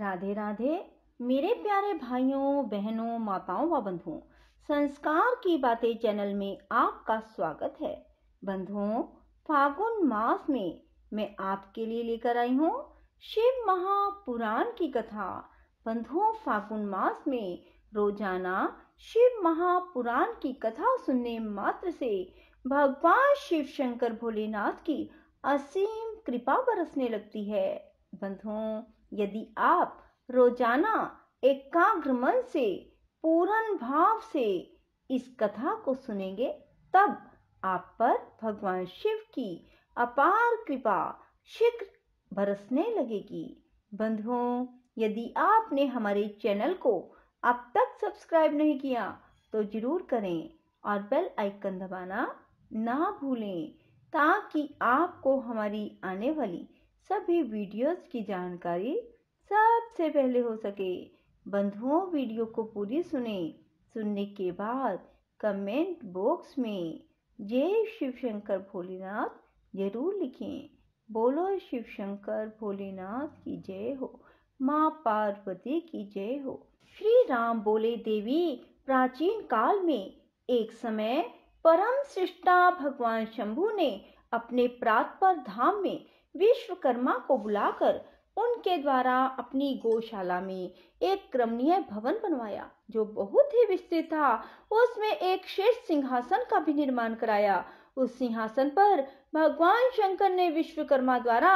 राधे राधे मेरे प्यारे भाइयों बहनों माताओं व बंधुओं संस्कार की बातें चैनल में आपका स्वागत है बंधुओं फागुन मास में मैं आपके लिए लेकर आई हूँ शिव महापुराण की कथा बंधुओं फागुन मास में रोजाना शिव महापुराण की कथा सुनने मात्र से भगवान शिव शंकर भोलेनाथ की असीम कृपा बरसने लगती है बंधुओं यदि आप रोजाना एकाग्र मन से पूर्ण भाव से इस कथा को सुनेंगे तब आप पर भगवान शिव की अपार कृपा शीघ्र बरसने लगेगी बंधुओं यदि आपने हमारे चैनल को अब तक सब्सक्राइब नहीं किया तो जरूर करें और बेल आइकन दबाना ना भूलें ताकि आपको हमारी आने वाली सभी वीडियोस की जानकारी सबसे पहले हो सके बंधुओं वीडियो को पूरी सुने सुनने के बाद कमेंट बॉक्स में जय शिव शंकर भोलेनाथ जरूर लिखें बोलो शिव शंकर भोलेनाथ की जय हो माँ पार्वती की जय हो श्री राम बोले देवी प्राचीन काल में एक समय परम सृष्टा भगवान शंभु ने अपने प्रातपर धाम में विश्वकर्मा को बुलाकर उनके द्वारा अपनी गौशाला में एक क्रमणीय भवन बनवाया जो बहुत ही विस्तृत था उसमें एक श्रेष्ठ सिंहासन का भी निर्माण कराया उस सिंहासन पर भगवान शंकर ने विश्वकर्मा द्वारा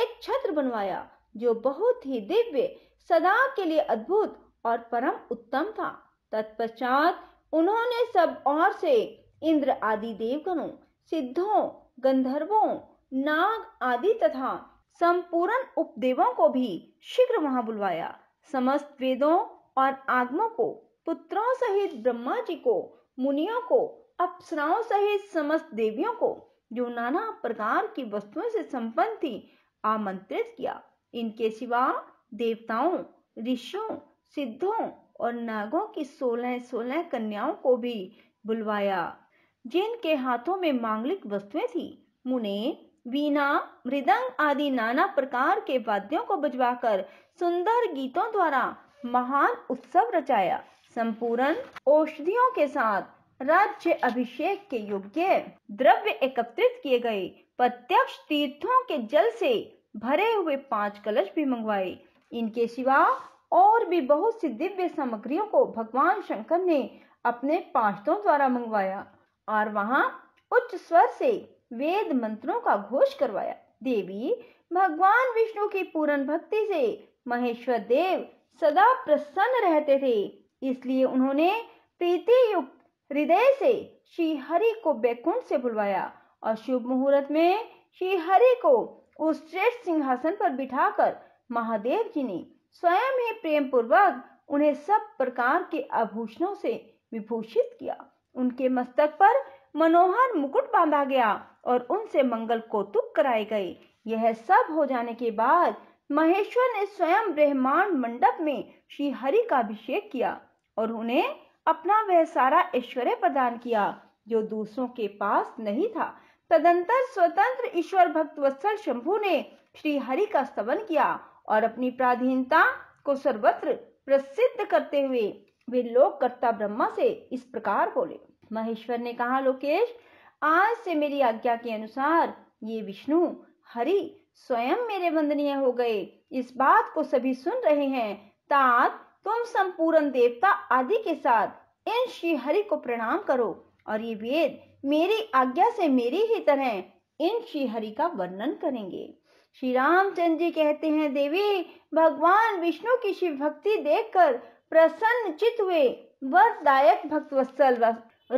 एक छत्र बनवाया जो बहुत ही दिव्य सदा के लिए अद्भुत और परम उत्तम था तत्पश्चात उन्होंने सब और से इंद्र आदि देवगणों सिद्धों गंधर्वों नाग आदि तथा संपूर्ण उपदेवों को भी शीघ्र वहां बुलवाया समस्त वेदों और आगमों को पुत्रों सहित ब्रह्मा जी को मुनियों को अप्सराओं सहित समस्त देवियों को जो नाना प्रकार की वस्तुओं से संपन्न थी आमंत्रित किया इनके सिवा देवताओं ऋषियों सिद्धों और नागों की सोलह सोलह कन्याओं को भी बुलवाया जिनके हाथों में मांगलिक वस्तुएं थी मुने वीणा मृदंग आदि नाना प्रकार के वाद्यों को बजवाकर सुंदर गीतों द्वारा महान उत्सव रचाया संपूर्ण औषधियों के साथ राज्य अभिषेक के योग्य द्रव्य एकत्रित किए गए प्रत्यक्ष तीर्थों के जल से भरे हुए पांच कलश भी मंगवाए इनके सिवा और भी बहुत सी दिव्य सामग्रियों को भगवान शंकर ने अपने पांचतों द्वारा मंगवाया और वहां उच्च स्वर से वेद मंत्रों का घोष करवाया देवी भगवान विष्णु की पूर्ण भक्ति से महेश्वर देव सदा प्रसन्न रहते थे इसलिए उन्होंने प्रीति युक्त हृदय से श्री हरि को बैकुंठ से बुलवाया और शुभ मुहूर्त में श्री हरि को उस श्रेष्ठ सिंहासन पर बिठाकर महादेव जी ने स्वयं ही प्रेम पूर्वक उन्हें सब प्रकार के आभूषणों से विभूषित किया उनके मस्तक पर मनोहर मुकुट बांधा गया और उनसे मंगल कौतुक कराए गए यह सब हो जाने के बाद महेश्वर ने स्वयं ब्रह्मांड मंडप में श्री हरि का अभिषेक किया और उन्हें अपना वह सारा ऐश्वर्य प्रदान किया जो दूसरों के पास नहीं था तदंतर स्वतंत्र ईश्वर भक्त वत्सल शंभु ने श्री हरि का स्तवन किया और अपनी प्राधीनता को सर्वत्र प्रसिद्ध करते हुए वे लोककर्ता ब्रह्मा से इस प्रकार बोले महेश्वर ने कहा लोकेश आज से मेरी आज्ञा के अनुसार ये विष्णु हरि स्वयं मेरे वंदनीय हो गए इस बात को सभी सुन रहे हैं तात तुम संपूर्ण देवता आदि के साथ इन श्री हरि को प्रणाम करो और ये वेद मेरी आज्ञा से मेरी ही तरह इन श्री हरि का वर्णन करेंगे श्री रामचंद्र जी कहते हैं देवी भगवान विष्णु की शिव भक्ति देखकर प्रसन्न चित हुए वरदायक भक्तवत्सल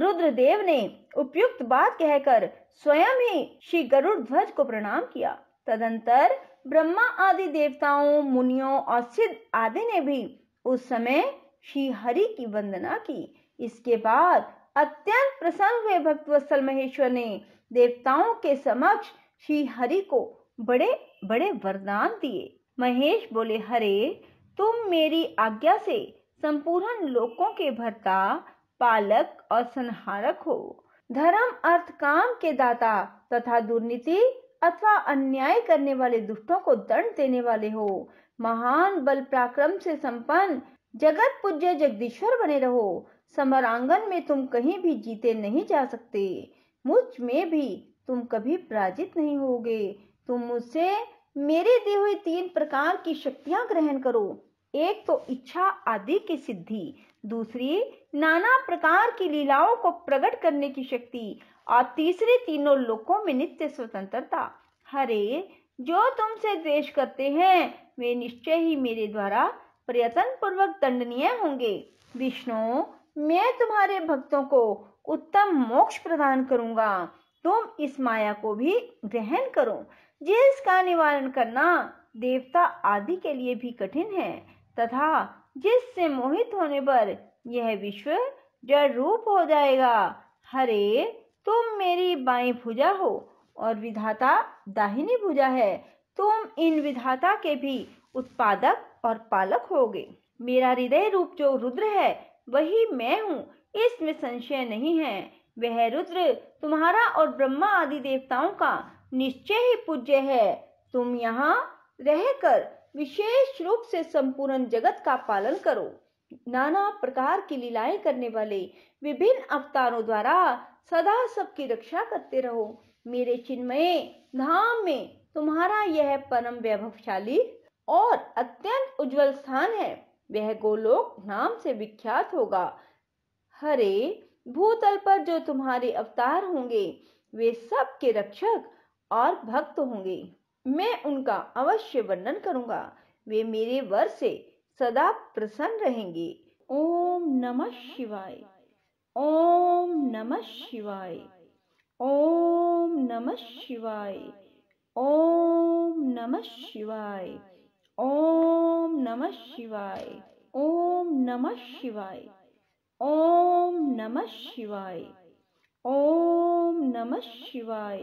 रुद्रदेव ने उपयुक्त बात कहकर स्वयं ही श्री गरुड़ ध्वज को प्रणाम किया तदंतर ब्रह्मा आदि देवताओं मुनियों और सिद्ध आदि ने भी उस समय श्री हरि की वंदना की इसके बाद अत्यंत प्रसन्न हुए भक्तवत्सल महेश्वर ने देवताओं के समक्ष श्री हरि को बड़े बड़े वरदान दिए महेश बोले हरे तुम मेरी आज्ञा से संपूर्ण लोकों के भरता पालक और संहारक हो धर्म अर्थ काम के दाता तथा दुर्नीति अथवा अन्याय करने वाले दुष्टों को दंड देने वाले हो महान बल पराक्रम से संपन्न जगत पूज्य जगदीश्वर बने रहो समरांगन में तुम कहीं भी जीते नहीं जा सकते मुझ में भी तुम कभी पराजित नहीं होगे तुम मुझसे मेरे दी हुई तीन प्रकार की शक्तियां ग्रहण करो एक तो इच्छा आदि की सिद्धि दूसरी नाना प्रकार की लीलाओं को प्रकट करने की शक्ति और तीसरी तीनों लोकों में नित्य स्वतंत्रता हरे जो तुमसे द्वेश करते हैं वे निश्चय ही मेरे द्वारा प्रयत्न पूर्वक दंडनीय होंगे विष्णु मैं तुम्हारे भक्तों को उत्तम मोक्ष प्रदान करूंगा तुम इस माया को भी ग्रहण करो जिसका निवारण करना देवता आदि के लिए भी कठिन है तथा जिससे मोहित होने पर यह विश्व जड़ रूप हो जाएगा हरे तुम मेरी बाई भुजा हो और विधाता दाहिनी भुजा है तुम इन विधाता के भी उत्पादक और पालक होगे मेरा हृदय रूप जो रुद्र है वही मैं हूँ इसमें संशय नहीं है वह रुद्र तुम्हारा और ब्रह्मा आदि देवताओं का निश्चय ही पूज्य है तुम यहाँ रहकर विशेष रूप से संपूर्ण जगत का पालन करो नाना प्रकार की लीलाएं करने वाले विभिन्न अवतारों द्वारा सदा सबकी रक्षा करते रहो मेरे चिन्मय धाम में तुम्हारा यह परम वैभवशाली और अत्यंत उज्जवल स्थान है वह गोलोक नाम से विख्यात होगा हरे भूतल पर जो तुम्हारे अवतार होंगे वे सब के रक्षक और भक्त होंगे मैं उनका अवश्य वर्णन करूंगा वे मेरे वर से सदा प्रसन्न रहेंगे ओम नमः शिवाय ओम नमः शिवाय ओम नमः शिवाय ओम नमः शिवाय ओम नमः शिवाय ओम नमः शिवाय ओम नमः शिवाय ओम नमः शिवाय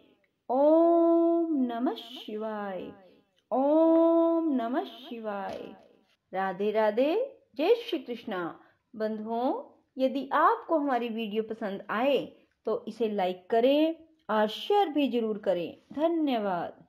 ओम नमः शिवाय ओम नमः शिवाय राधे राधे जय श्री कृष्णा बंधुओं यदि आपको हमारी वीडियो पसंद आए तो इसे लाइक करें और शेयर भी जरूर करें धन्यवाद